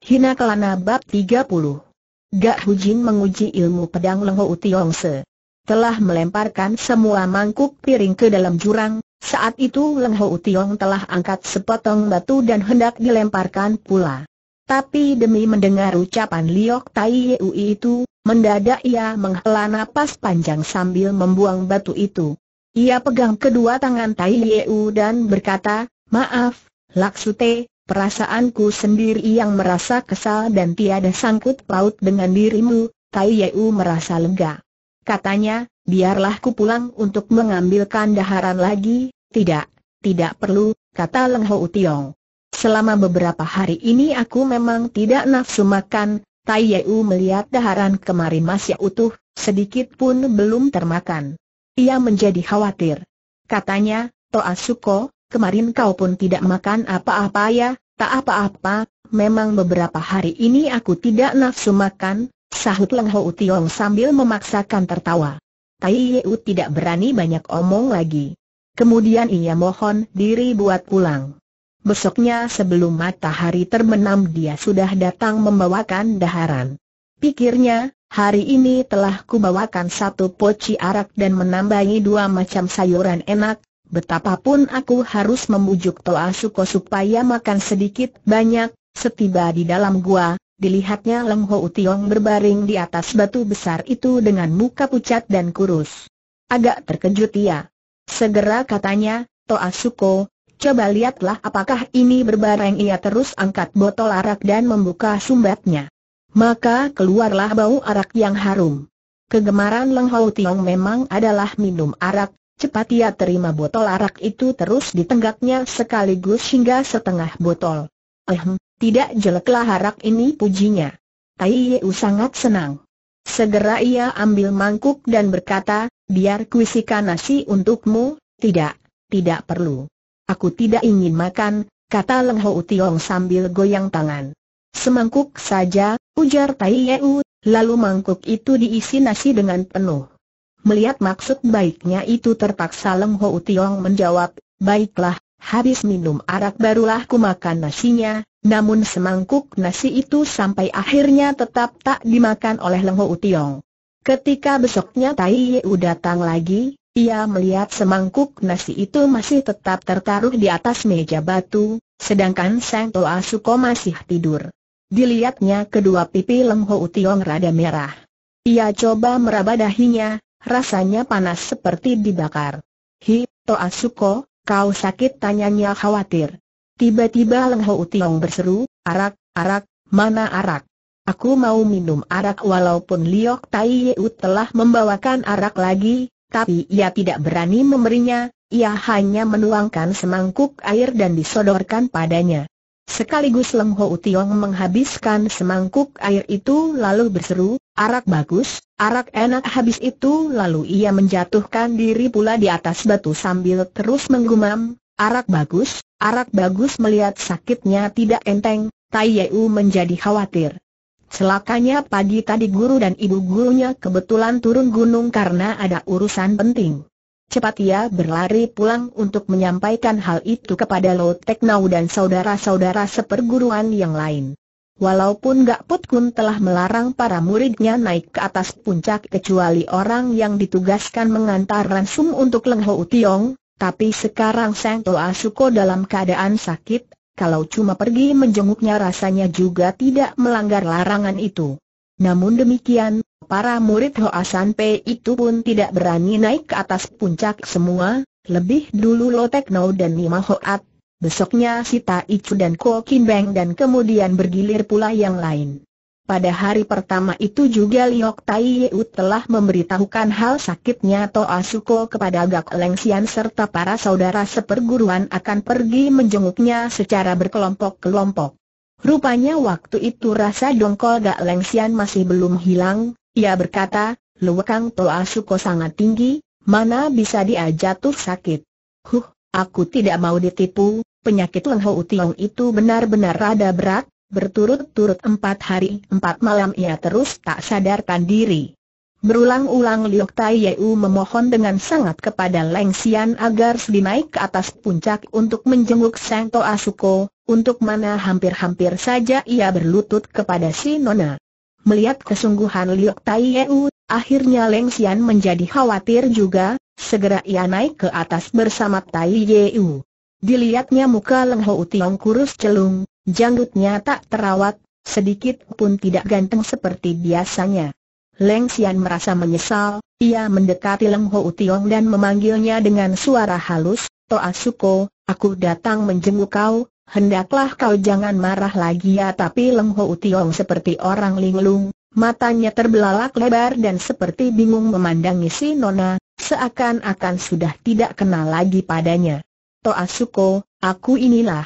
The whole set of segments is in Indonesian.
Hina Kelana Bab 30 Gak Hujin menguji ilmu pedang Lengho Tiong Se. Telah melemparkan semua mangkuk piring ke dalam jurang, saat itu Leng Ho Tiong telah angkat sepotong batu dan hendak dilemparkan pula. Tapi demi mendengar ucapan Liok Tai Yui itu, mendadak ia menghela napas panjang sambil membuang batu itu. Ia pegang kedua tangan Tai Yeu dan berkata, Maaf, Laksute, perasaanku sendiri yang merasa kesal dan tiada sangkut paut dengan dirimu, Tai Yeu merasa lega. Katanya, biarlah ku pulang untuk mengambilkan kandaharan lagi, tidak, tidak perlu, kata Leng Ho Tiong. Selama beberapa hari ini aku memang tidak nafsu makan, Tai Yeu melihat daharan kemarin masih utuh, sedikit pun belum termakan. Ia menjadi khawatir. Katanya, Toa Suko, kemarin kau pun tidak makan apa-apa ya, tak apa-apa, memang beberapa hari ini aku tidak nafsu makan, sahut Leng Ho Tiong sambil memaksakan tertawa. Tai Yeu tidak berani banyak omong lagi. Kemudian ia mohon diri buat pulang. Besoknya sebelum matahari terbenam dia sudah datang membawakan daharan. Pikirnya, Hari ini telah kubawakan satu poci arak dan menambahi dua macam sayuran enak, Betapapun aku harus memujuk Toa Suko supaya makan sedikit banyak, setiba di dalam gua, dilihatnya Leng Ho Utiong berbaring di atas batu besar itu dengan muka pucat dan kurus. Agak terkejut ia. Segera katanya, Toa Suko, coba lihatlah apakah ini berbaring ia terus angkat botol arak dan membuka sumbatnya. Maka keluarlah bau arak yang harum. Kegemaran Leng Ho Tiong memang adalah minum arak, Cepat ia terima botol arak itu terus ditenggaknya sekaligus hingga setengah botol. Ehem, tidak jeleklah arak ini pujinya. Tai Yeu sangat senang. Segera ia ambil mangkuk dan berkata, biar kuisikan nasi untukmu, tidak, tidak perlu. Aku tidak ingin makan, kata Leng Ho Tiong sambil goyang tangan. Semangkuk saja, ujar Tai Yeu, lalu mangkuk itu diisi nasi dengan penuh. Melihat maksud baiknya itu terpaksa Leng Ho Tiong menjawab, baiklah, habis minum arak barulah ku makan nasinya, namun semangkuk nasi itu sampai akhirnya tetap tak dimakan oleh Leng Ho Tiong. Ketika besoknya Tai Yeu datang lagi, ia melihat semangkuk nasi itu masih tetap tertaruh di atas meja batu, sedangkan Sang Toa Suko masih tidur. Dilihatnya kedua pipi Leng Ho Tiong rada merah. Ia coba meraba dahinya, Rasanya panas seperti dibakar. Hi, Suko, kau sakit tanyanya khawatir. Tiba-tiba Leng Ho Tiong berseru, arak, arak, mana arak? Aku mau minum arak walaupun Liok Tai Yeu telah membawakan arak lagi, tapi ia tidak berani memberinya, ia hanya menuangkan semangkuk air dan disodorkan padanya. Sekaligus Leng Ho Tiong menghabiskan semangkuk air itu lalu berseru, arak bagus, Arak enak habis itu lalu ia menjatuhkan diri pula di atas batu sambil terus menggumam, arak bagus, arak bagus melihat sakitnya tidak enteng, Tai Yeu menjadi khawatir. Celakanya pagi tadi guru dan ibu gurunya kebetulan turun gunung karena ada urusan penting. Cepat ia berlari pulang untuk menyampaikan hal itu kepada Lo Teknau dan saudara-saudara seperguruan yang lain. Walaupun Gak Put Kun telah melarang para muridnya naik ke atas puncak kecuali orang yang ditugaskan mengantar ransum untuk Leng Ho Tiong, tapi sekarang Sang Toa Suko dalam keadaan sakit, kalau cuma pergi menjenguknya rasanya juga tidak melanggar larangan itu. Namun demikian, para murid Hoa Asan P itu pun tidak berani naik ke atas puncak semua, lebih dulu Lo Tekno dan Nima Hoat, Besoknya Sita Tai dan Ko Kim Beng dan kemudian bergilir pula yang lain. Pada hari pertama itu juga Liok Tai Yeut telah memberitahukan hal sakitnya Toa Suko kepada Gak Leng Sian serta para saudara seperguruan akan pergi menjenguknya secara berkelompok-kelompok. Rupanya waktu itu rasa dongkol Gak Leng Sian masih belum hilang, ia berkata, Luwekang Toa Suko sangat tinggi, mana bisa dia jatuh sakit. Huh, aku tidak mau ditipu, penyakit Leng Ho Tiong itu benar-benar rada berat, berturut-turut empat hari empat malam ia terus tak sadarkan diri. Berulang-ulang Liok Tai Yeu memohon dengan sangat kepada Leng Xian agar naik ke atas puncak untuk menjenguk Sang To Asuko, untuk mana hampir-hampir saja ia berlutut kepada si Nona. Melihat kesungguhan Liok Tai Yeu, akhirnya Leng Xian menjadi khawatir juga, segera ia naik ke atas bersama Tai Yeu. Dilihatnya muka Leng Ho Tiong kurus celung, janggutnya tak terawat, sedikit pun tidak ganteng seperti biasanya. Leng Xian merasa menyesal, ia mendekati Leng Ho Tiong dan memanggilnya dengan suara halus, Toa Suko, aku datang menjenguk kau, hendaklah kau jangan marah lagi ya tapi Leng Ho Tiong seperti orang linglung, matanya terbelalak lebar dan seperti bingung memandangi si Nona, seakan-akan sudah tidak kenal lagi padanya. Suko, aku inilah.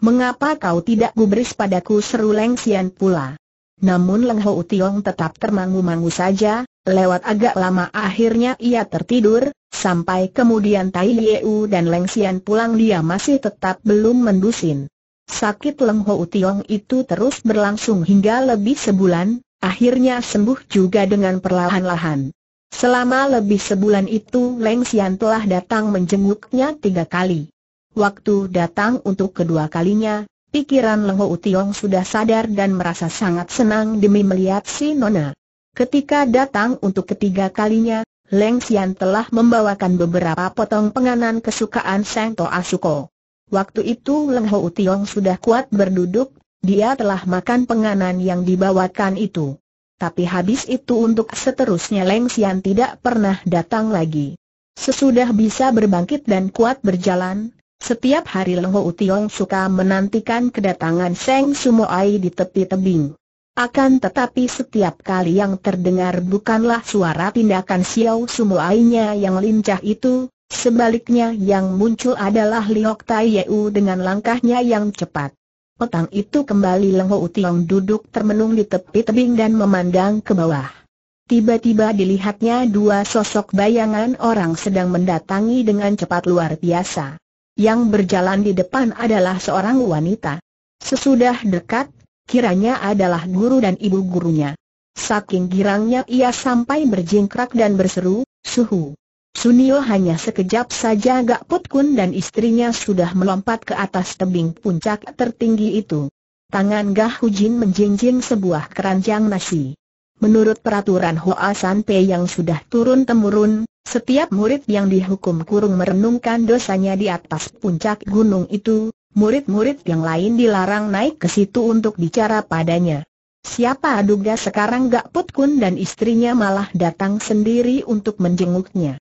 Mengapa kau tidak gubris padaku seru Leng Sian pula? Namun Leng Ho Tiong tetap termangu-mangu saja, lewat agak lama akhirnya ia tertidur, sampai kemudian Tai Liu dan Leng Sian pulang dia masih tetap belum mendusin. Sakit Leng Ho Tiong itu terus berlangsung hingga lebih sebulan, akhirnya sembuh juga dengan perlahan-lahan. Selama lebih sebulan itu Leng Xian telah datang menjenguknya tiga kali. Waktu datang untuk kedua kalinya, pikiran Leng Ho Tiong sudah sadar dan merasa sangat senang demi melihat si Nona. Ketika datang untuk ketiga kalinya, Leng Xian telah membawakan beberapa potong penganan kesukaan Seng To Asuko. Waktu itu Leng Ho Tiong sudah kuat berduduk, dia telah makan penganan yang dibawakan itu. Tapi habis itu untuk seterusnya Leng Xian tidak pernah datang lagi. Sesudah bisa berbangkit dan kuat berjalan, setiap hari Leng Ho Utiong suka menantikan kedatangan Seng Sumo Ai di tepi tebing. Akan tetapi setiap kali yang terdengar bukanlah suara tindakan Xiao Sumo Ai-nya yang lincah itu, Sebaliknya yang muncul adalah Liok Tai Yeu dengan langkahnya yang cepat. Petang itu kembali Lengho Utiong duduk termenung di tepi tebing dan memandang ke bawah. Tiba-tiba dilihatnya dua sosok bayangan orang sedang mendatangi dengan cepat luar biasa. Yang berjalan di depan adalah seorang wanita. Sesudah dekat, kiranya adalah guru dan ibu gurunya. Saking girangnya ia sampai berjingkrak dan berseru, Suhu. Sunio hanya sekejap saja put putkun dan istrinya sudah melompat ke atas tebing puncak tertinggi itu. Tangan Gah Hujin menjinjing sebuah keranjang nasi. Menurut peraturan Hoa San Pe yang sudah turun-temurun, setiap murid yang dihukum kurung merenungkan dosanya di atas puncak gunung itu, murid-murid yang lain dilarang naik ke situ untuk bicara padanya. Siapa aduga sekarang Gak Putkun dan istrinya malah datang sendiri untuk menjenguknya.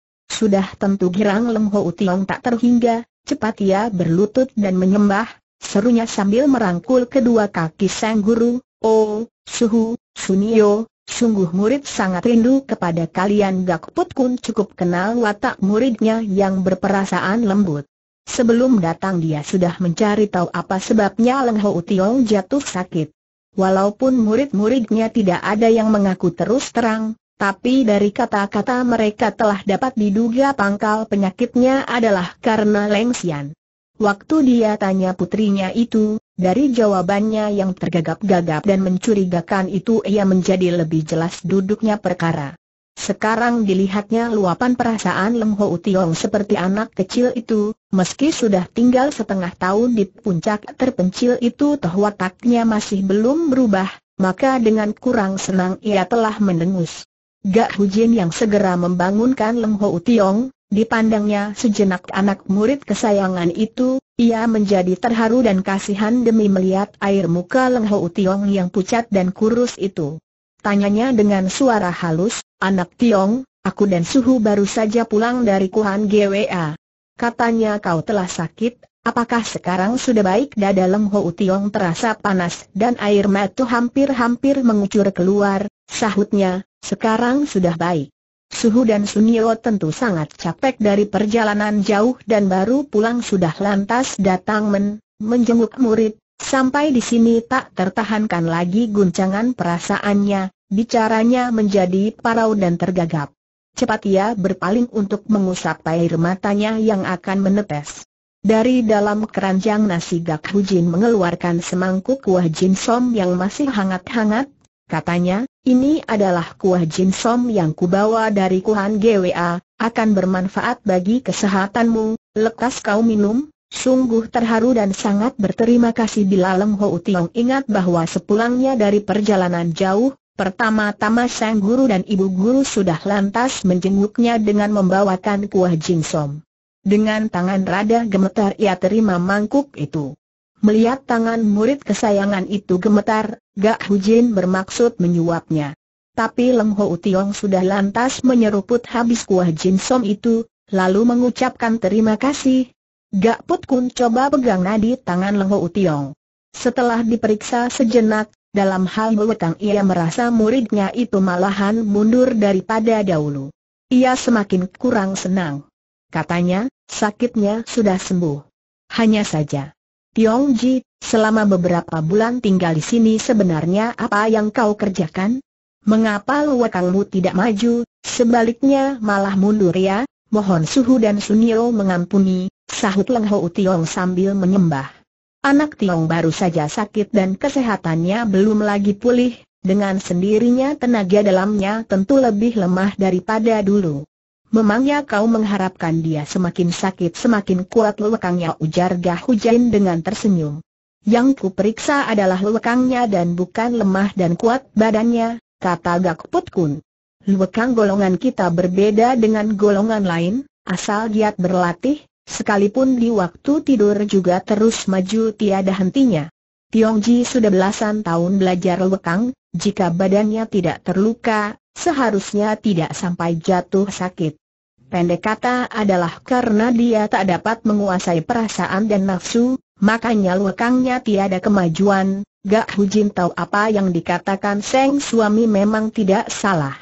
Sudah tentu girang Leng Ho Tiong tak terhingga, cepat ia berlutut dan menyembah, serunya sambil merangkul kedua kaki sang guru, Oh, Suhu, Sunio, sungguh murid sangat rindu kepada kalian Gak Put Kun cukup kenal watak muridnya yang berperasaan lembut. Sebelum datang dia sudah mencari tahu apa sebabnya Leng Ho Tiong jatuh sakit. Walaupun murid-muridnya tidak ada yang mengaku terus terang, tapi dari kata-kata mereka telah dapat diduga pangkal penyakitnya adalah karena lengsian. Waktu dia tanya putrinya itu, dari jawabannya yang tergagap-gagap dan mencurigakan itu ia menjadi lebih jelas duduknya perkara. Sekarang dilihatnya luapan perasaan leng Ho Tiong seperti anak kecil itu, meski sudah tinggal setengah tahun di puncak terpencil itu toh wataknya masih belum berubah, maka dengan kurang senang ia telah mendengus. Gak Hujin yang segera membangunkan Leng Ho Tiong, dipandangnya sejenak anak murid kesayangan itu, ia menjadi terharu dan kasihan demi melihat air muka Leng Ho Tiong yang pucat dan kurus itu. Tanyanya dengan suara halus, anak Tiong, aku dan Suhu baru saja pulang dari Kuhan GWA. Katanya kau telah sakit, Apakah sekarang sudah baik dada Leng Ho Tiong terasa panas dan air mata hampir-hampir mengucur keluar, Sahutnya, sekarang sudah baik. Suhu dan Sunio tentu sangat capek dari perjalanan jauh dan baru pulang sudah lantas datang men, menjenguk murid, sampai di sini tak tertahankan lagi guncangan perasaannya, bicaranya menjadi parau dan tergagap. Cepat ia berpaling untuk mengusap air matanya yang akan menetes. Dari dalam keranjang nasi Gak Hujin mengeluarkan semangkuk kuah jinsom yang masih hangat-hangat, Katanya, ini adalah kuah jinsom yang kubawa dari Kuhan GWA, akan bermanfaat bagi kesehatanmu, lekas kau minum. Sungguh terharu dan sangat berterima kasih bila Leng Ho Utiong ingat bahwa sepulangnya dari perjalanan jauh, pertama-tama sang guru dan ibu guru sudah lantas menjenguknya dengan membawakan kuah jinsom. Dengan tangan rada gemetar ia terima mangkuk itu. Melihat tangan murid kesayangan itu gemetar, Gak Hujin bermaksud menyuapnya. Tapi Leng Ho Tiong sudah lantas menyeruput habis kuah Jin jinsom itu, lalu mengucapkan terima kasih. Gak Put Kun coba pegang nadi tangan Leng Ho Tiong. Setelah diperiksa sejenak, dalam hal wetang ia merasa muridnya itu malahan mundur daripada dahulu. Ia semakin kurang senang. Katanya, sakitnya sudah sembuh. Hanya saja. Tiong Tiongji, selama beberapa bulan tinggal di sini sebenarnya apa yang kau kerjakan? Mengapa kamu tidak maju, sebaliknya malah mundur ya? Mohon Suhu dan Sunio mengampuni, sahut Leng Ho Tiong sambil menyembah. Anak Tiong baru saja sakit dan kesehatannya belum lagi pulih, dengan sendirinya tenaga dalamnya tentu lebih lemah daripada dulu. Memangnya kau mengharapkan dia semakin sakit semakin kuat lelekangnya ujar Gah Hujain dengan tersenyum. Yang kuperiksa adalah lelekangnya dan bukan lemah dan kuat badannya, kata Gak Put Kun. golongan kita berbeda dengan golongan lain, asal giat berlatih, sekalipun di waktu tidur juga terus maju tiada hentinya. Tiongji sudah belasan tahun belajar lekang, jika badannya tidak terluka, seharusnya tidak sampai jatuh sakit pendek kata adalah karena dia tak dapat menguasai perasaan dan nafsu, makanya lekangnya tiada kemajuan, Gak Hujin tahu apa yang dikatakan Seng suami memang tidak salah.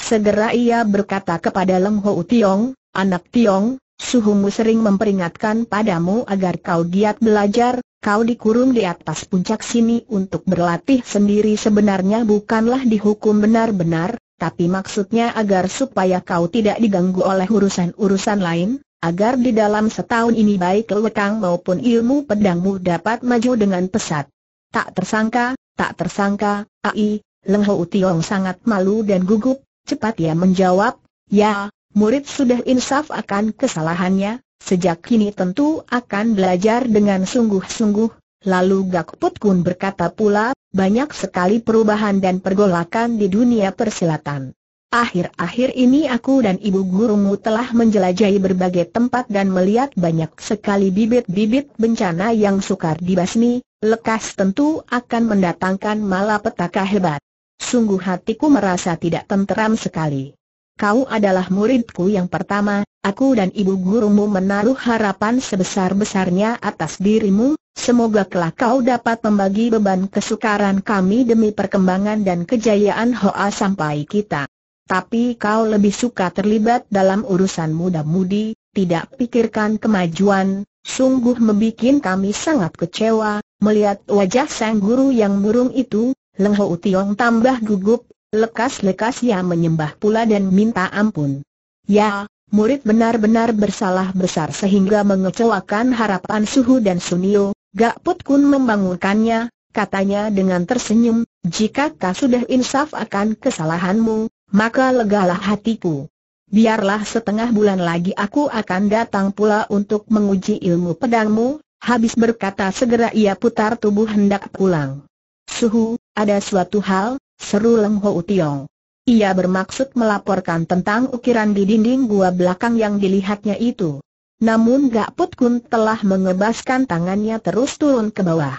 Segera ia berkata kepada Leng Ho Tiong, anak Tiong, suhumu sering memperingatkan padamu agar kau giat belajar, kau dikurung di atas puncak sini untuk berlatih sendiri sebenarnya bukanlah dihukum benar-benar, tapi maksudnya agar supaya kau tidak diganggu oleh urusan-urusan lain, agar di dalam setahun ini baik lekang maupun ilmu pedangmu dapat maju dengan pesat. Tak tersangka, tak tersangka, ai, Leng Ho Tiong sangat malu dan gugup, cepat ia menjawab, ya, murid sudah insaf akan kesalahannya, sejak kini tentu akan belajar dengan sungguh-sungguh, Lalu Gakput Kun berkata pula, banyak sekali perubahan dan pergolakan di dunia persilatan. Akhir-akhir ini aku dan ibu gurumu telah menjelajahi berbagai tempat dan melihat banyak sekali bibit-bibit bencana yang sukar dibasmi, lekas tentu akan mendatangkan malapetaka hebat. Sungguh hatiku merasa tidak tenteram sekali kau adalah muridku yang pertama, aku dan ibu gurumu menaruh harapan sebesar-besarnya atas dirimu, semoga kelak kau dapat membagi beban kesukaran kami demi perkembangan dan kejayaan Hoa sampai kita. Tapi kau lebih suka terlibat dalam urusan muda-mudi, tidak pikirkan kemajuan, sungguh membuat kami sangat kecewa, melihat wajah sang guru yang murung itu, Leng Ho Tiong tambah gugup, Lekas-lekas ia menyembah pula dan minta ampun. Ya, murid benar-benar bersalah besar sehingga mengecewakan harapan Suhu dan Sunio, Gak Put Kun membangunkannya, katanya dengan tersenyum, jika kau sudah insaf akan kesalahanmu, maka legalah hatiku. Biarlah setengah bulan lagi aku akan datang pula untuk menguji ilmu pedangmu, habis berkata segera ia putar tubuh hendak pulang. Suhu, ada suatu hal, seru Leng Ho Tiong. Ia bermaksud melaporkan tentang ukiran di dinding gua belakang yang dilihatnya itu. Namun Gak Put Kun telah mengebaskan tangannya terus turun ke bawah.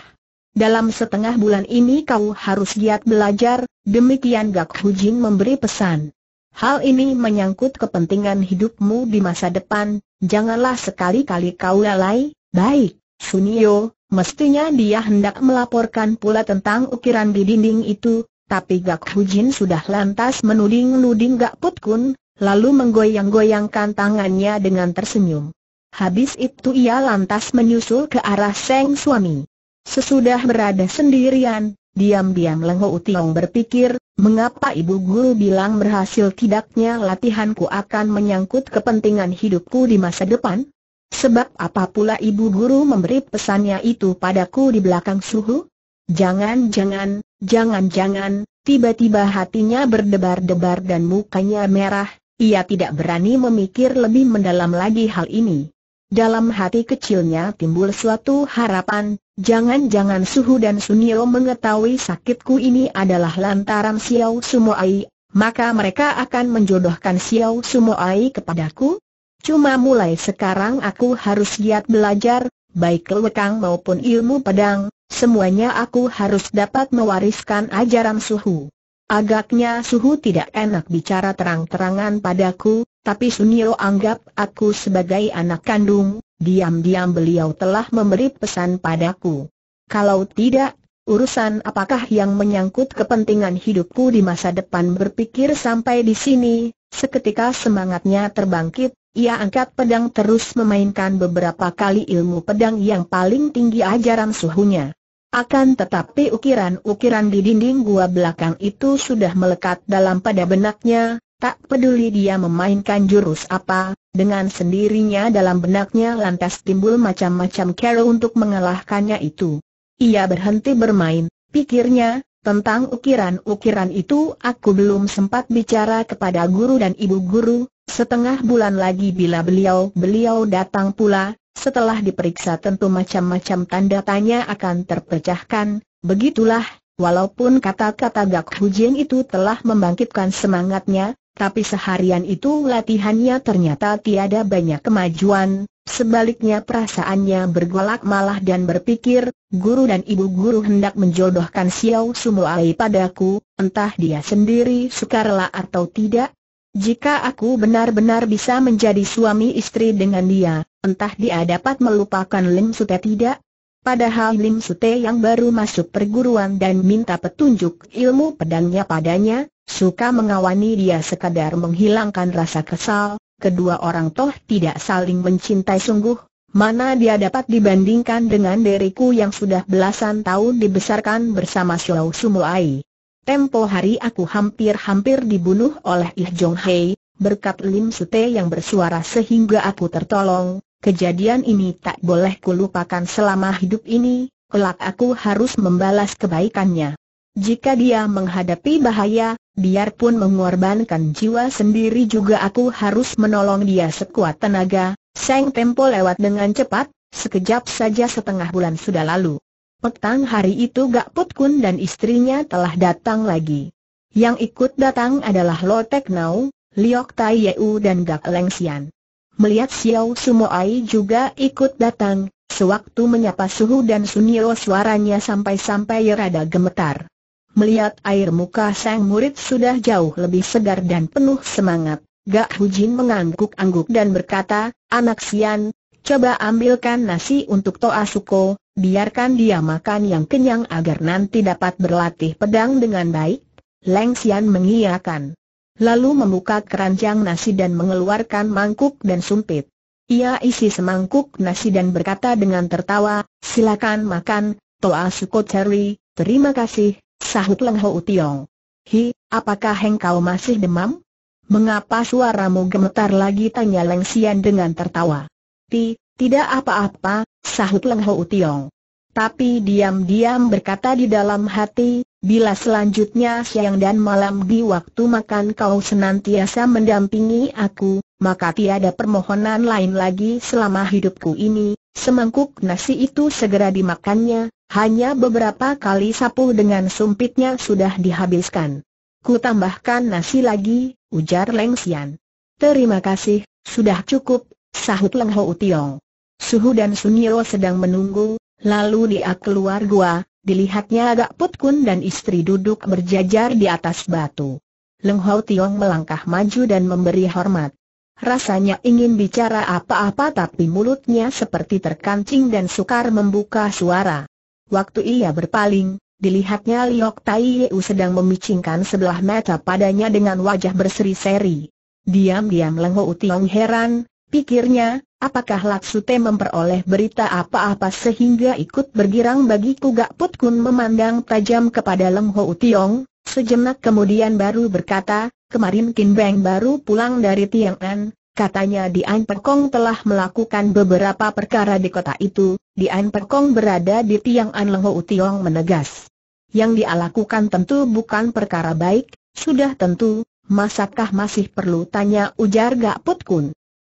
Dalam setengah bulan ini kau harus giat belajar, demikian Gak Hu Jin memberi pesan. Hal ini menyangkut kepentingan hidupmu di masa depan, janganlah sekali-kali kau lalai, baik, Sunio, mestinya dia hendak melaporkan pula tentang ukiran di dinding itu, tapi Gak Hujin sudah lantas menuding-nuding Gak Put Kun, lalu menggoyang-goyangkan tangannya dengan tersenyum. Habis itu ia lantas menyusul ke arah Seng Suami. Sesudah berada sendirian, diam-diam Lengho Utiong berpikir, mengapa ibu guru bilang berhasil tidaknya latihanku akan menyangkut kepentingan hidupku di masa depan? Sebab apa pula ibu guru memberi pesannya itu padaku di belakang suhu? Jangan-jangan, jangan-jangan, tiba-tiba hatinya berdebar-debar dan mukanya merah, ia tidak berani memikir lebih mendalam lagi hal ini. Dalam hati kecilnya timbul suatu harapan, jangan-jangan Suhu dan Sunio mengetahui sakitku ini adalah lantaran Xiao Sumoai, maka mereka akan menjodohkan Xiao Sumoai kepadaku? Cuma mulai sekarang aku harus giat belajar, baik kelekang maupun ilmu pedang, semuanya aku harus dapat mewariskan ajaran suhu. Agaknya suhu tidak enak bicara terang-terangan padaku, tapi Sunio anggap aku sebagai anak kandung, diam-diam beliau telah memberi pesan padaku. Kalau tidak, urusan apakah yang menyangkut kepentingan hidupku di masa depan berpikir sampai di sini, seketika semangatnya terbangkit, ia angkat pedang terus memainkan beberapa kali ilmu pedang yang paling tinggi ajaran suhunya. Akan tetapi ukiran-ukiran di dinding gua belakang itu sudah melekat dalam pada benaknya, tak peduli dia memainkan jurus apa, dengan sendirinya dalam benaknya lantas timbul macam-macam cara untuk mengalahkannya itu. Ia berhenti bermain, pikirnya, tentang ukiran-ukiran itu aku belum sempat bicara kepada guru dan ibu guru, Setengah bulan lagi bila beliau-beliau datang pula, setelah diperiksa tentu macam-macam tanda tanya akan terpecahkan, begitulah, walaupun kata-kata Gak Hujin itu telah membangkitkan semangatnya, tapi seharian itu latihannya ternyata tiada banyak kemajuan, sebaliknya perasaannya bergolak malah dan berpikir, guru dan ibu guru hendak menjodohkan Xiao Sumuai padaku, entah dia sendiri sukarela atau tidak, jika aku benar-benar bisa menjadi suami istri dengan dia, entah dia dapat melupakan Lim Sute tidak? Padahal Lim Sute yang baru masuk perguruan dan minta petunjuk ilmu pedangnya padanya, suka mengawani dia sekadar menghilangkan rasa kesal, kedua orang toh tidak saling mencintai sungguh, Mana dia dapat dibandingkan dengan diriku yang sudah belasan tahun dibesarkan bersama Xiao Sumuai Tempo hari aku hampir-hampir dibunuh oleh Ih Jong Hei, berkat Lim Sute yang bersuara sehingga aku tertolong, kejadian ini tak boleh kulupakan selama hidup ini, kelak aku harus membalas kebaikannya. Jika dia menghadapi bahaya, biarpun mengorbankan jiwa sendiri juga aku harus menolong dia sekuat tenaga, Seng Tempo lewat dengan cepat, sekejap saja setengah bulan sudah lalu. Petang hari itu Gak Put Kun dan istrinya telah datang lagi. Yang ikut datang adalah Lo Tek Nau, Liok Tai Yeu dan Gak Leng Sian. Melihat Xiao Sumo Ai juga ikut datang, sewaktu menyapa Suhu dan Sunio suaranya sampai-sampai rada gemetar. Melihat air muka sang murid sudah jauh lebih segar dan penuh semangat, Gak Hujin mengangguk-angguk dan berkata, Anak Sian, coba ambilkan nasi untuk Toa Suko, biarkan dia makan yang kenyang agar nanti dapat berlatih pedang dengan baik. Leng Xian mengiyakan. Lalu membuka keranjang nasi dan mengeluarkan mangkuk dan sumpit. Ia isi semangkuk nasi dan berkata dengan tertawa, silakan makan, Toa Suko Cherry, terima kasih, sahut Leng Ho Utiong. Hi, apakah engkau masih demam? Mengapa suaramu gemetar lagi tanya Leng Xian dengan tertawa? Ti, tidak apa-apa, sahut Leng Ho Tiong. Tapi diam-diam berkata di dalam hati, bila selanjutnya siang dan malam di waktu makan kau senantiasa mendampingi aku, maka tiada permohonan lain lagi selama hidupku ini, semangkuk nasi itu segera dimakannya, hanya beberapa kali sapu dengan sumpitnya sudah dihabiskan. Ku tambahkan nasi lagi, ujar Leng Xian. Terima kasih, sudah cukup, sahut Leng Ho Tiong. Suhu dan Sunyo sedang menunggu, lalu dia keluar gua, dilihatnya agak putkun dan istri duduk berjajar di atas batu. Leng Hau Tiong melangkah maju dan memberi hormat. Rasanya ingin bicara apa-apa tapi mulutnya seperti terkancing dan sukar membuka suara. Waktu ia berpaling, dilihatnya Liok Tai Yeu sedang memicingkan sebelah mata padanya dengan wajah berseri-seri. Diam-diam Leng Hau Tiong heran, Pikirnya, apakah Laksute memperoleh berita apa-apa sehingga ikut bergirang bagi Kugak Put Kun memandang tajam kepada Leng Ho Tiong, sejenak kemudian baru berkata, kemarin Kin Beng baru pulang dari Tiang'an, katanya Dian Pekong telah melakukan beberapa perkara di kota itu, Dian Pekong berada di Tiang'an Leng Ho Tiong menegas. Yang dia lakukan tentu bukan perkara baik, sudah tentu, masakah masih perlu tanya ujar Gak Put Kun.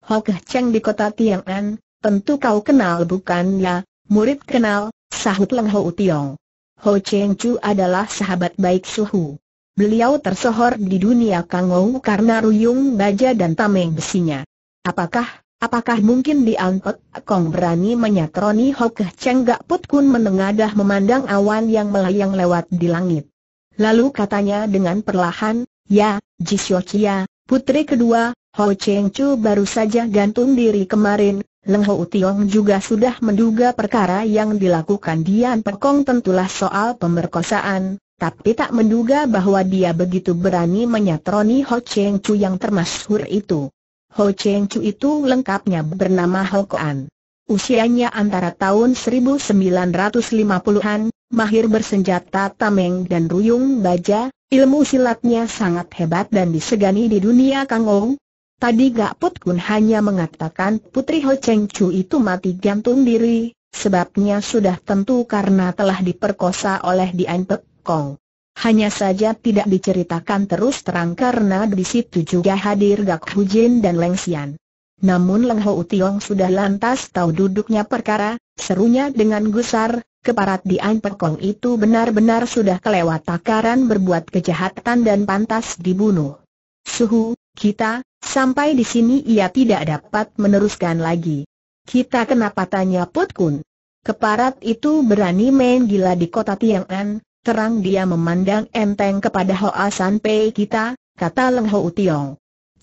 Hogah Cheng di kota Tiang'an, tentu kau kenal bukan ya, murid kenal, sahut Leng Ho Tiong. Ho Cheng Chu adalah sahabat baik Suhu. Beliau tersohor di dunia Ong karena ruyung baja dan tameng besinya. Apakah, apakah mungkin diangkut Kong berani menyatroni Hogah Cheng Gak Put Kun menengadah memandang awan yang melayang lewat di langit. Lalu katanya dengan perlahan, ya, Jisyo Chia, putri kedua, Ho Cheng Chu baru saja gantung diri kemarin, Leng Ho Tiong juga sudah menduga perkara yang dilakukan Dian Pekong tentulah soal pemerkosaan, tapi tak menduga bahwa dia begitu berani menyatroni Ho Cheng Chu yang termasyhur itu. Ho Cheng Chu itu lengkapnya bernama Ho Koan. Usianya antara tahun 1950-an, mahir bersenjata tameng dan ruyung baja, ilmu silatnya sangat hebat dan disegani di dunia Kangong, Tadi Put Kun hanya mengatakan Putri Ho Cheng Chu itu mati gantung diri, sebabnya sudah tentu karena telah diperkosa oleh Dian Pek Kong. Hanya saja tidak diceritakan terus terang karena di situ juga hadir Gak Jin dan Leng Xian. Namun Leng Ho Tiong sudah lantas tahu duduknya perkara, serunya dengan gusar, keparat Dian Pek Kong itu benar-benar sudah kelewat takaran berbuat kejahatan dan pantas dibunuh. Suhu, kita, Sampai di sini ia tidak dapat meneruskan lagi. Kita kenapa tanya Put Kun? Keparat itu berani main gila di kota Tiang Tiang'an, terang dia memandang enteng kepada Hoa San Pei kita, kata Leng Ho Tiong.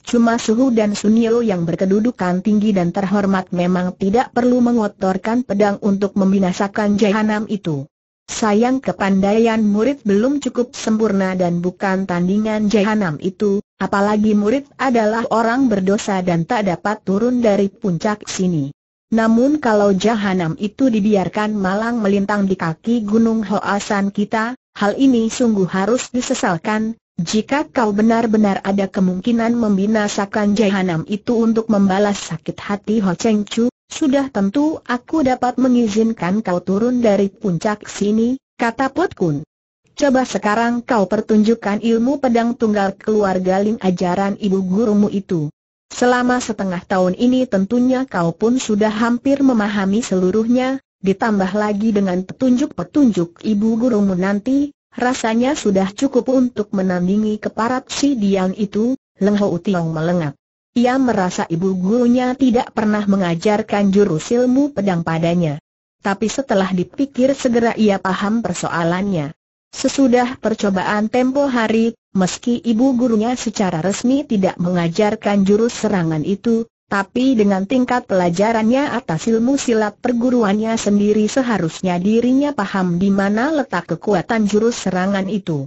Cuma Suhu dan Sunio yang berkedudukan tinggi dan terhormat memang tidak perlu mengotorkan pedang untuk membinasakan jahanam itu. Sayang kepandaian murid belum cukup sempurna dan bukan tandingan jahanam itu, apalagi murid adalah orang berdosa dan tak dapat turun dari puncak sini. Namun kalau jahanam itu dibiarkan malang melintang di kaki gunung Hoasan kita, hal ini sungguh harus disesalkan, jika kau benar-benar ada kemungkinan membinasakan jahanam itu untuk membalas sakit hati Ho Cheng Chu, sudah tentu aku dapat mengizinkan kau turun dari puncak sini, kata Put Kun. Coba sekarang kau pertunjukkan ilmu pedang tunggal keluarga Ling ajaran ibu gurumu itu. Selama setengah tahun ini tentunya kau pun sudah hampir memahami seluruhnya, ditambah lagi dengan petunjuk-petunjuk ibu gurumu nanti, rasanya sudah cukup untuk menandingi keparat si Diang itu, Leng Ho Utiong melengak. Ia merasa ibu gurunya tidak pernah mengajarkan jurus ilmu pedang padanya. Tapi setelah dipikir segera ia paham persoalannya. Sesudah percobaan tempo hari, meski ibu gurunya secara resmi tidak mengajarkan jurus serangan itu, tapi dengan tingkat pelajarannya atas ilmu silat perguruannya sendiri seharusnya dirinya paham di mana letak kekuatan jurus serangan itu.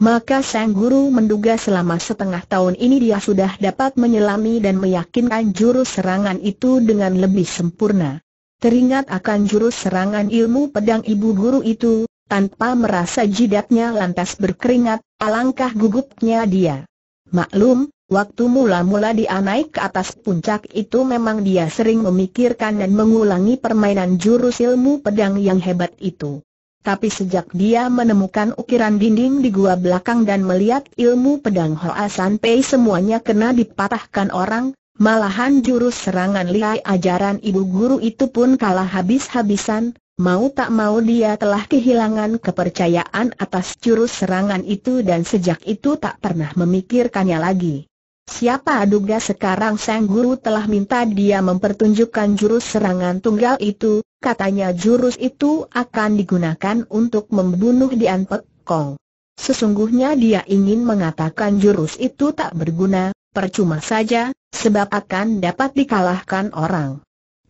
Maka sang guru menduga selama setengah tahun ini dia sudah dapat menyelami dan meyakinkan jurus serangan itu dengan lebih sempurna. Teringat akan jurus serangan ilmu pedang ibu guru itu, tanpa merasa jidatnya lantas berkeringat, alangkah gugupnya dia. Maklum, waktu mula-mula dia naik ke atas puncak itu memang dia sering memikirkan dan mengulangi permainan jurus ilmu pedang yang hebat itu. Tapi sejak dia menemukan ukiran dinding di gua belakang dan melihat ilmu pedang Hoa San Pei semuanya kena dipatahkan orang, malahan jurus serangan liai ajaran ibu guru itu pun kalah habis-habisan, mau tak mau dia telah kehilangan kepercayaan atas jurus serangan itu dan sejak itu tak pernah memikirkannya lagi. Siapa duga sekarang sang guru telah minta dia mempertunjukkan jurus serangan tunggal itu, katanya jurus itu akan digunakan untuk membunuh Dian Pek Kong. Sesungguhnya dia ingin mengatakan jurus itu tak berguna, percuma saja, sebab akan dapat dikalahkan orang.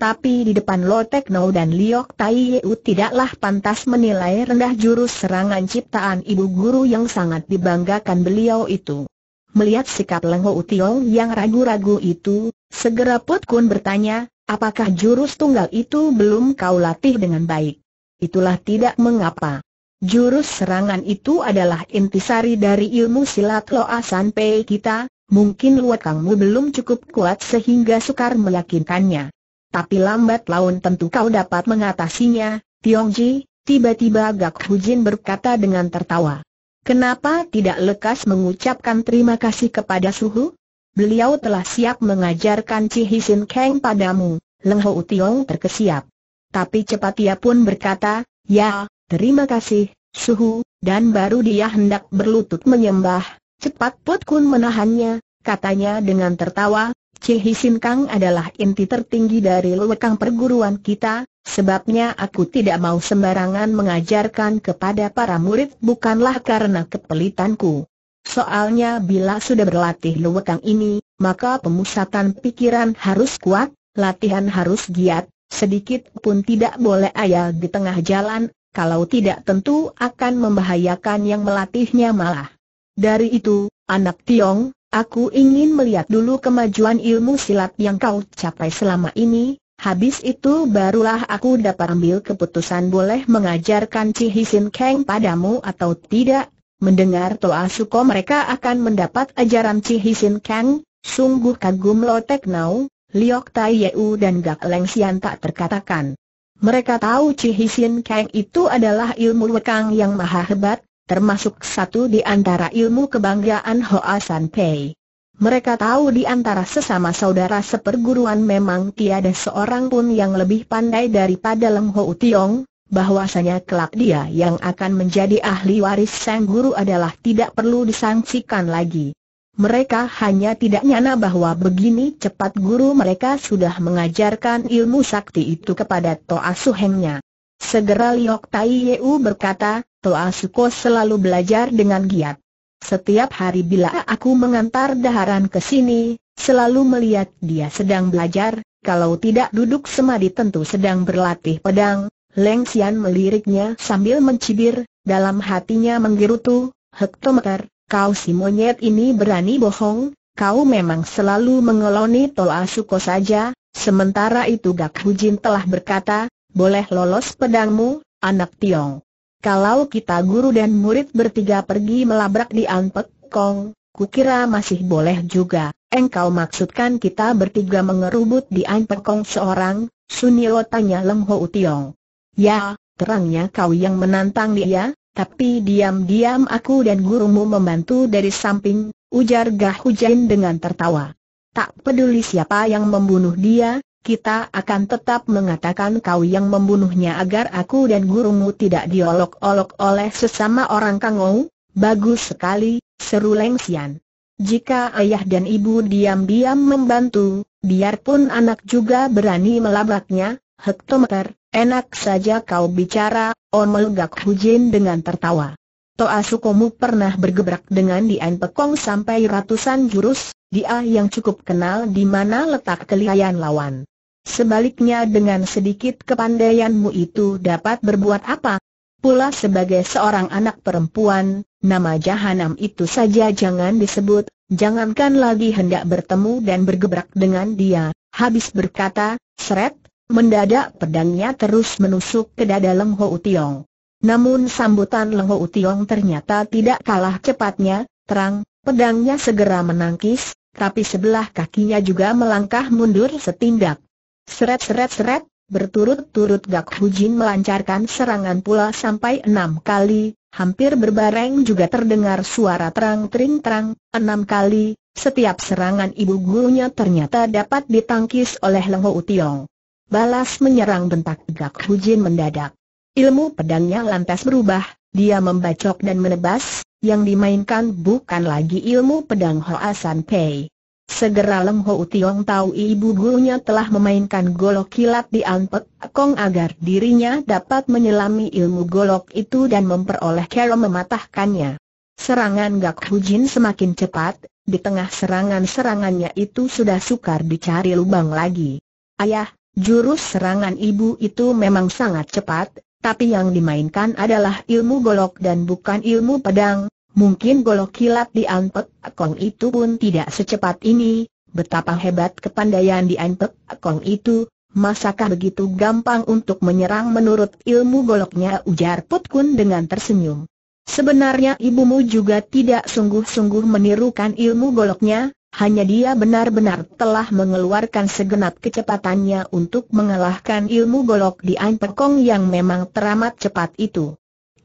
Tapi di depan Lo Tek Tekno dan Liok Tai Yeu tidaklah pantas menilai rendah jurus serangan ciptaan ibu guru yang sangat dibanggakan beliau itu. Melihat sikap Leng Ho Tiong yang ragu-ragu itu, segera Put Kun bertanya, Apakah jurus tunggal itu belum kau latih dengan baik? Itulah tidak mengapa. Jurus serangan itu adalah intisari dari ilmu silat Loa Sanpei kita, mungkin kamu belum cukup kuat sehingga sukar meyakinkannya. Tapi lambat laun tentu kau dapat mengatasinya, Tiong Tiongji, tiba-tiba Gak Hujin berkata dengan tertawa. Kenapa tidak lekas mengucapkan terima kasih kepada Suhu? beliau telah siap mengajarkan Cihisin Hisin Kang padamu. Leng Ho Tiong terkesiap. Tapi cepat ia pun berkata, ya, terima kasih, suhu, dan baru dia hendak berlutut menyembah. Cepat Put Kun menahannya, katanya dengan tertawa, Cihisin Hisin Kang adalah inti tertinggi dari lekang perguruan kita, sebabnya aku tidak mau sembarangan mengajarkan kepada para murid bukanlah karena kepelitanku. Soalnya bila sudah berlatih luwekang ini, maka pemusatan pikiran harus kuat, latihan harus giat, sedikit pun tidak boleh ayal di tengah jalan, kalau tidak tentu akan membahayakan yang melatihnya malah. Dari itu, anak Tiong, aku ingin melihat dulu kemajuan ilmu silat yang kau capai selama ini, habis itu barulah aku dapat ambil keputusan boleh mengajarkan Cihisin Kang padamu atau tidak, Mendengar Toa Suko mereka akan mendapat ajaran Cihisin Hisin Kang, sungguh kagum Lo Tek Nau, Liok Tai Yeu dan Gak Leng Sian tak terkatakan. Mereka tahu Cihisin Hisin Kang itu adalah ilmu wekang yang maha hebat, termasuk satu di antara ilmu kebanggaan Hoa San Pei. Mereka tahu di antara sesama saudara seperguruan memang tiada seorang pun yang lebih pandai daripada Leng Ho Tiong, bahwasanya kelak dia yang akan menjadi ahli waris sang guru adalah tidak perlu disangsikan lagi. Mereka hanya tidak nyana bahwa begini cepat guru mereka sudah mengajarkan ilmu sakti itu kepada Toa Suhengnya. Segera Liok Tai Yeu berkata, Toa Suko selalu belajar dengan giat. Setiap hari bila aku mengantar daharan ke sini, selalu melihat dia sedang belajar, kalau tidak duduk semadi tentu sedang berlatih pedang, Leng Xian meliriknya sambil mencibir, dalam hatinya menggerutu, Hektometer, kau si monyet ini berani bohong, kau memang selalu mengeloni Tol Asuko saja, sementara itu Gak Hujin telah berkata, boleh lolos pedangmu, anak Tiong. Kalau kita guru dan murid bertiga pergi melabrak di Anpek Kong, kukira masih boleh juga. Engkau maksudkan kita bertiga mengerubut di Anpek Kong seorang? Sunio tanya Leng Ho Tiong. Ya, terangnya kau yang menantang dia, tapi diam-diam aku dan gurumu membantu dari samping, ujar Gah Hujain dengan tertawa. Tak peduli siapa yang membunuh dia, kita akan tetap mengatakan kau yang membunuhnya agar aku dan gurumu tidak diolok-olok oleh sesama orang kangou. Bagus sekali, seru Leng Xian. Jika ayah dan ibu diam-diam membantu, biarpun anak juga berani melabraknya, hektometer, Enak saja kau bicara, Omel Gak Hujin dengan tertawa. Toa Sukomu pernah bergebrak dengan Dian Pekong sampai ratusan jurus, dia yang cukup kenal di mana letak kelihayan lawan. Sebaliknya dengan sedikit kepandaianmu itu dapat berbuat apa? Pula sebagai seorang anak perempuan, nama Jahanam itu saja jangan disebut, jangankan lagi hendak bertemu dan bergebrak dengan dia, habis berkata, seret, Mendadak pedangnya terus menusuk ke dada Leng Ho Utiong. Namun sambutan Leng Ho Utiong ternyata tidak kalah cepatnya, terang, pedangnya segera menangkis, tapi sebelah kakinya juga melangkah mundur setindak. Seret-seret-seret, berturut-turut Gak Hu Jin melancarkan serangan pula sampai enam kali, hampir berbareng juga terdengar suara terang-tering-terang, enam kali, setiap serangan ibu gurunya ternyata dapat ditangkis oleh Leng Ho Utiong. Balas menyerang bentak gak Hujin mendadak. Ilmu pedangnya lantas berubah, dia membacok dan menebas, yang dimainkan bukan lagi ilmu pedang Hoa San Pei. Segera Lem Ho Tiong tahu ibu gurunya telah memainkan golok kilat di Anpek Kong agar dirinya dapat menyelami ilmu golok itu dan memperoleh cara mematahkannya. Serangan Gak Hujin semakin cepat, di tengah serangan-serangannya itu sudah sukar dicari lubang lagi. Ayah, Jurus serangan ibu itu memang sangat cepat, tapi yang dimainkan adalah ilmu golok dan bukan ilmu pedang. Mungkin golok kilat di Anpek Akong itu pun tidak secepat ini, betapa hebat kepandaian di Anpek Akong itu, Masakah begitu gampang untuk menyerang menurut ilmu goloknya ujar Put Kun dengan tersenyum. Sebenarnya ibumu juga tidak sungguh-sungguh menirukan ilmu goloknya, hanya dia benar-benar telah mengeluarkan segenap kecepatannya untuk mengalahkan ilmu golok di Ampekong yang memang teramat cepat itu.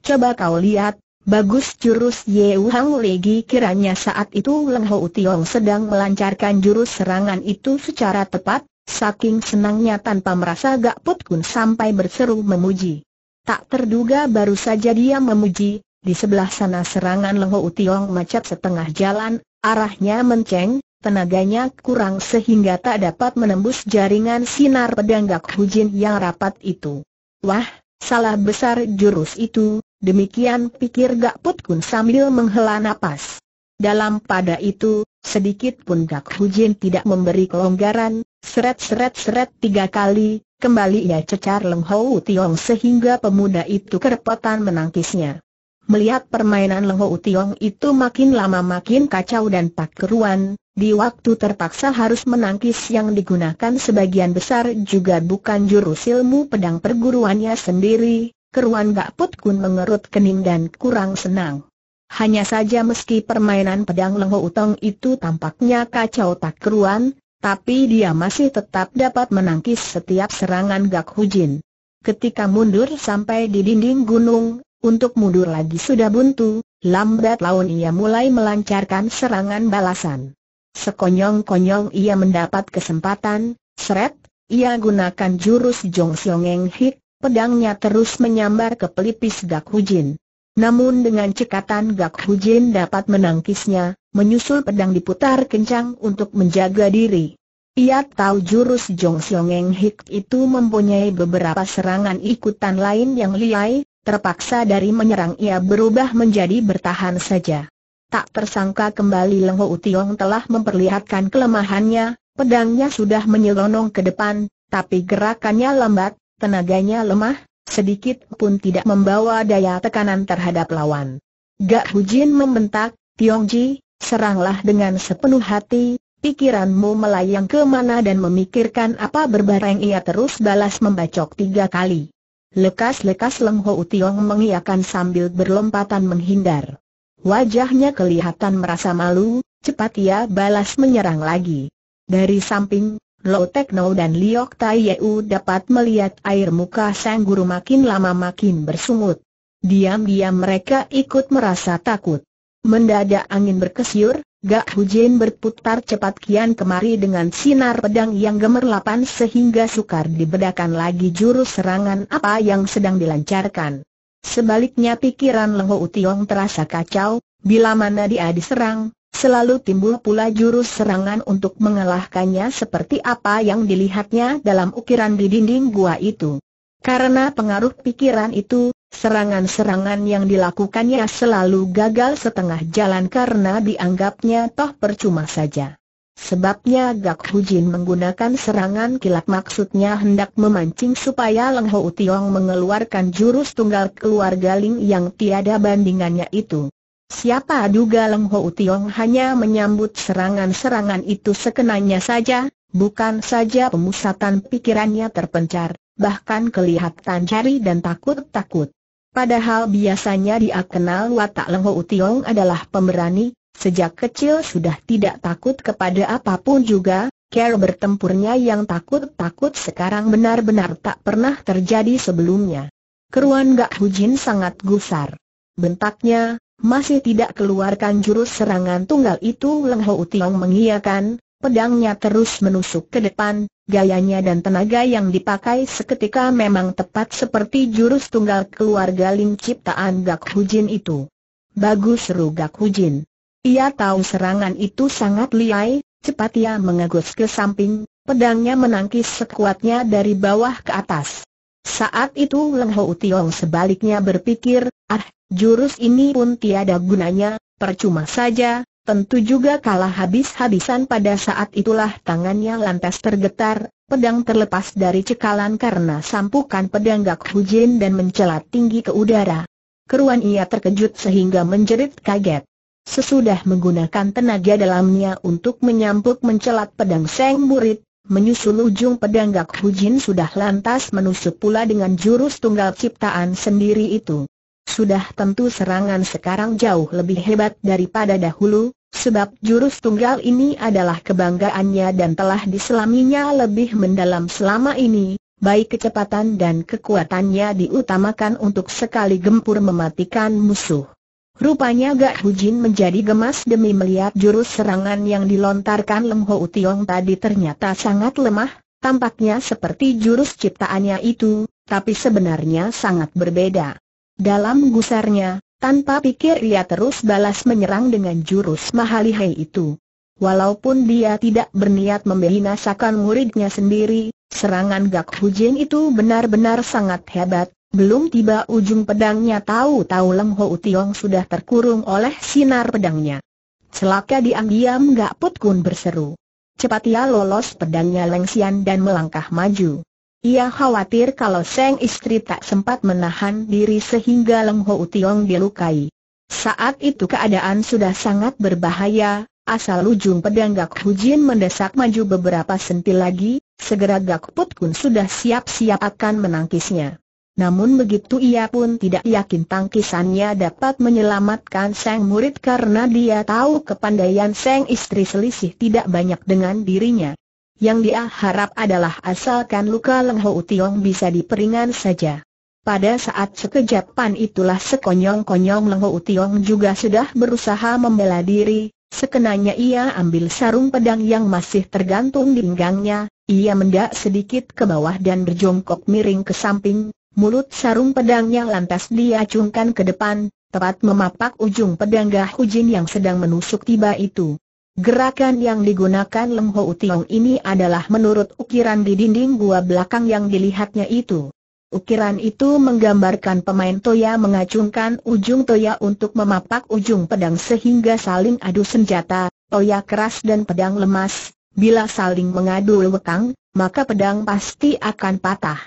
Coba kau lihat, bagus jurus Yeu Hang Legi kiranya saat itu Leng Ho Tiong sedang melancarkan jurus serangan itu secara tepat, saking senangnya tanpa merasa gak put sampai berseru memuji. Tak terduga baru saja dia memuji, di sebelah sana serangan Leng Ho Tiong macet setengah jalan, Arahnya menceng, tenaganya kurang sehingga tak dapat menembus jaringan sinar pedang Gak Hujin yang rapat itu. Wah, salah besar jurus itu, demikian pikir Gak Put Kun sambil menghela nafas. Dalam pada itu, sedikit pun Gak Hujin tidak memberi kelonggaran, seret-seret-seret tiga kali, kembali ia cecar Leng Hou Tiong sehingga pemuda itu kerepotan menangkisnya. Melihat permainan Leho Utiong itu makin lama makin kacau dan tak keruan, di waktu terpaksa harus menangkis yang digunakan sebagian besar juga bukan jurus ilmu pedang perguruannya sendiri, keruan Gak Put Kun mengerut kening dan kurang senang. Hanya saja meski permainan pedang Leho Utong itu tampaknya kacau tak keruan, tapi dia masih tetap dapat menangkis setiap serangan Gak Hujin. Ketika mundur sampai di dinding gunung, untuk mundur lagi sudah buntu, lambat laun ia mulai melancarkan serangan balasan. Sekonyong-konyong ia mendapat kesempatan, seret, ia gunakan jurus Jong Siong Hik, pedangnya terus menyambar ke pelipis Gak Hujin. Namun dengan cekatan Gak Hujin dapat menangkisnya, menyusul pedang diputar kencang untuk menjaga diri. Ia tahu jurus Jong Siong Hik itu mempunyai beberapa serangan ikutan lain yang liai, Terpaksa dari menyerang ia berubah menjadi bertahan saja. Tak tersangka kembali Leng Ho Utiong telah memperlihatkan kelemahannya, pedangnya sudah menyelonong ke depan, tapi gerakannya lambat, tenaganya lemah, sedikit pun tidak membawa daya tekanan terhadap lawan. Gak Hujin membentak, Tiong Ji, seranglah dengan sepenuh hati, pikiranmu melayang kemana dan memikirkan apa berbareng ia terus balas membacok tiga kali. Lekas-lekas Leng Ho Utiong mengiakan sambil berlompatan menghindar. Wajahnya kelihatan merasa malu, cepat ia balas menyerang lagi. Dari samping, Lo Tekno dan Liok Tai Yeu dapat melihat air muka Sang Guru makin lama makin bersungut. Diam-diam mereka ikut merasa takut. Mendadak angin berkesyur, Gak Hujen berputar cepat kian kemari dengan sinar pedang yang gemerlapan sehingga sukar dibedakan lagi jurus serangan apa yang sedang dilancarkan. Sebaliknya pikiran Lengho Utiong terasa kacau, bila mana dia diserang, selalu timbul pula jurus serangan untuk mengalahkannya seperti apa yang dilihatnya dalam ukiran di dinding gua itu. Karena pengaruh pikiran itu, Serangan-serangan yang dilakukannya selalu gagal setengah jalan karena dianggapnya toh percuma saja. Sebabnya Gak Hujin menggunakan serangan kilat maksudnya hendak memancing supaya Leng Ho Tiong mengeluarkan jurus tunggal keluarga Ling yang tiada bandingannya itu. Siapa duga Leng Ho Tiong hanya menyambut serangan-serangan itu sekenanya saja, bukan saja pemusatan pikirannya terpencar, bahkan kelihatan cari dan takut-takut. Padahal biasanya dia kenal watak Leng Ho Tiong adalah pemberani, sejak kecil sudah tidak takut kepada apapun juga, care bertempurnya yang takut-takut sekarang benar-benar tak pernah terjadi sebelumnya. Keruan Gak Hujin sangat gusar. Bentaknya, masih tidak keluarkan jurus serangan tunggal itu Leng Ho Tiong mengiakan, pedangnya terus menusuk ke depan, Gayanya dan tenaga yang dipakai seketika memang tepat seperti jurus tunggal keluarga Ling ciptaan Gak Hujin itu. Bagus seru Gak Hujin. Ia tahu serangan itu sangat liai, cepat ia mengegus ke samping, pedangnya menangkis sekuatnya dari bawah ke atas. Saat itu Leng Ho Tiong sebaliknya berpikir, ah, jurus ini pun tiada gunanya, percuma saja, tentu juga kalah habis-habisan pada saat itulah tangannya lantas tergetar, pedang terlepas dari cekalan karena sampukan pedang Gak Hujin dan mencelat tinggi ke udara. Keruan ia terkejut sehingga menjerit kaget. Sesudah menggunakan tenaga dalamnya untuk menyampuk mencelat pedang Seng murid, menyusul ujung pedang Gak Hujin sudah lantas menusuk pula dengan jurus tunggal ciptaan sendiri itu. Sudah tentu serangan sekarang jauh lebih hebat daripada dahulu, sebab jurus tunggal ini adalah kebanggaannya dan telah diselaminya lebih mendalam selama ini, baik kecepatan dan kekuatannya diutamakan untuk sekali gempur mematikan musuh. Rupanya Gak Hujin menjadi gemas demi melihat jurus serangan yang dilontarkan Leng Ho Tiong tadi ternyata sangat lemah, tampaknya seperti jurus ciptaannya itu, tapi sebenarnya sangat berbeda. Dalam gusarnya, tanpa pikir ia terus balas menyerang dengan jurus Mahalihai itu. Walaupun dia tidak berniat membinasakan muridnya sendiri, serangan Gak Hujin itu benar-benar sangat hebat, belum tiba ujung pedangnya tahu-tahu Leng Ho Tiong sudah terkurung oleh sinar pedangnya. Celaka diam-diam Gak Put Kun berseru. Cepat ia ya lolos pedangnya Leng Xian dan melangkah maju. Ia khawatir kalau Seng istri tak sempat menahan diri sehingga Leng Ho Tiong dilukai. Saat itu keadaan sudah sangat berbahaya, asal ujung pedang Gak Hujin mendesak maju beberapa senti lagi, segera Gak Put Kun sudah siap-siap akan menangkisnya. Namun begitu ia pun tidak yakin tangkisannya dapat menyelamatkan sang murid karena dia tahu kepandaian sang istri selisih tidak banyak dengan dirinya. Yang dia harap adalah asalkan luka Leng Ho bisa diperingan saja. Pada saat sekejapan itulah sekonyong-konyong Leng Ho juga sudah berusaha membela diri, sekenanya ia ambil sarung pedang yang masih tergantung di pinggangnya, ia mendak sedikit ke bawah dan berjongkok miring ke samping, mulut sarung pedangnya lantas diacungkan ke depan, tepat memapak ujung pedang Gah Hujin yang sedang menusuk tiba itu. Gerakan yang digunakan Leng Ho Utiong ini adalah menurut ukiran di dinding gua belakang yang dilihatnya itu. Ukiran itu menggambarkan pemain toya mengacungkan ujung toya untuk memapak ujung pedang sehingga saling adu senjata, toya keras dan pedang lemas, bila saling mengadu lekang, maka pedang pasti akan patah.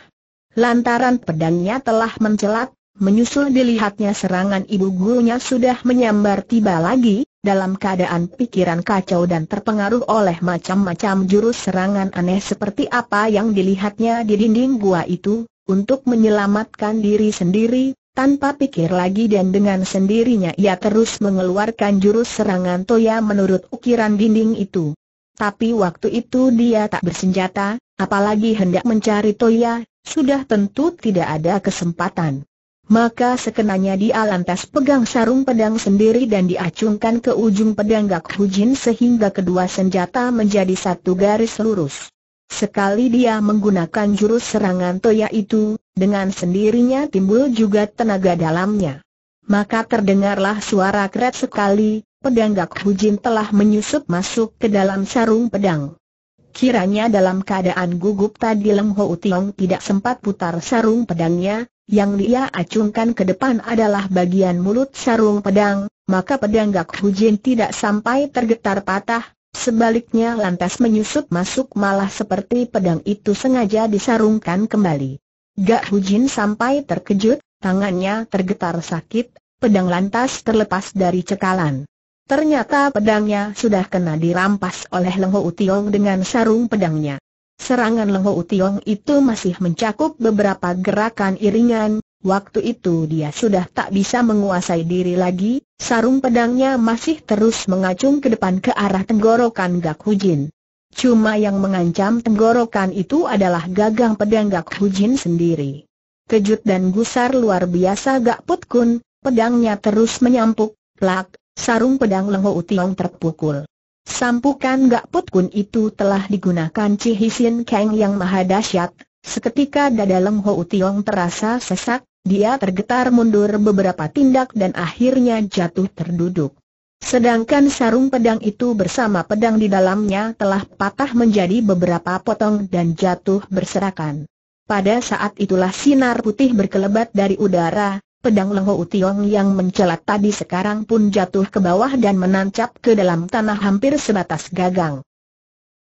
Lantaran pedangnya telah mencelat, Menyusul dilihatnya serangan ibu gurunya sudah menyambar tiba lagi, dalam keadaan pikiran kacau dan terpengaruh oleh macam-macam jurus serangan aneh seperti apa yang dilihatnya di dinding gua itu, untuk menyelamatkan diri sendiri, tanpa pikir lagi dan dengan sendirinya ia terus mengeluarkan jurus serangan Toya menurut ukiran dinding itu. Tapi waktu itu dia tak bersenjata, apalagi hendak mencari Toya, sudah tentu tidak ada kesempatan. Maka sekenanya dia lantas pegang sarung pedang sendiri dan diacungkan ke ujung pedang Gak Hujin sehingga kedua senjata menjadi satu garis lurus. Sekali dia menggunakan jurus serangan toya itu, dengan sendirinya timbul juga tenaga dalamnya. Maka terdengarlah suara keret sekali, pedang Gak Hujin telah menyusup masuk ke dalam sarung pedang. Kiranya dalam keadaan gugup tadi Leng Ho Tiong tidak sempat putar sarung pedangnya, yang dia acungkan ke depan adalah bagian mulut sarung pedang, maka pedang Gak Hujin tidak sampai tergetar patah, sebaliknya lantas menyusup masuk malah seperti pedang itu sengaja disarungkan kembali. Gak Hujin sampai terkejut, tangannya tergetar sakit, pedang lantas terlepas dari cekalan. Ternyata pedangnya sudah kena dirampas oleh Leng Ho Tiong dengan sarung pedangnya. Serangan Lengho Utiong itu masih mencakup beberapa gerakan iringan, waktu itu dia sudah tak bisa menguasai diri lagi, sarung pedangnya masih terus mengacung ke depan ke arah tenggorokan Gak Hujin. Cuma yang mengancam tenggorokan itu adalah gagang pedang Gak Hujin sendiri. Kejut dan gusar luar biasa Gak Put Kun, pedangnya terus menyampuk, plak, sarung pedang Lengho Utiong terpukul. Sampukan Gak Put Kun itu telah digunakan Cihisin Kang yang maha dahsyat. Seketika dada Leng Ho Utiong terasa sesak, dia tergetar mundur beberapa tindak dan akhirnya jatuh terduduk. Sedangkan sarung pedang itu bersama pedang di dalamnya telah patah menjadi beberapa potong dan jatuh berserakan. Pada saat itulah sinar putih berkelebat dari udara, Pedang Lehou utiong yang mencelat tadi sekarang pun jatuh ke bawah dan menancap ke dalam tanah hampir sebatas gagang.